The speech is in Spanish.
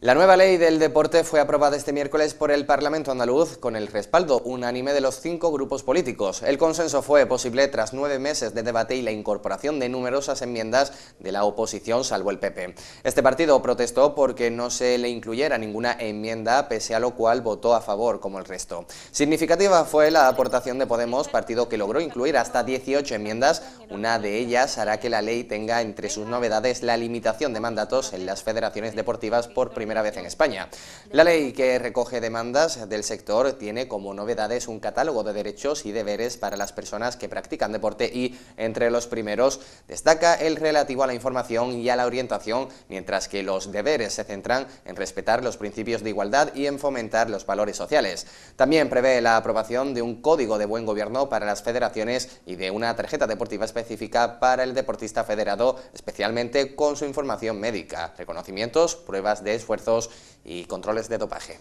La nueva ley del deporte fue aprobada este miércoles por el Parlamento andaluz con el respaldo unánime de los cinco grupos políticos. El consenso fue posible tras nueve meses de debate y la incorporación de numerosas enmiendas de la oposición, salvo el PP. Este partido protestó porque no se le incluyera ninguna enmienda, pese a lo cual votó a favor, como el resto. Significativa fue la aportación de Podemos, partido que logró incluir hasta 18 enmiendas. Una de ellas hará que la ley tenga entre sus novedades la limitación de mandatos en las federaciones deportivas por primera primera vez en España. La ley que recoge demandas del sector tiene como novedades un catálogo de derechos y deberes para las personas que practican deporte y entre los primeros destaca el relativo a la información y a la orientación, mientras que los deberes se centran en respetar los principios de igualdad y en fomentar los valores sociales. También prevé la aprobación de un código de buen gobierno para las federaciones y de una tarjeta deportiva específica para el deportista federado, especialmente con su información médica, reconocimientos, pruebas de esfuerzo y controles de dopaje.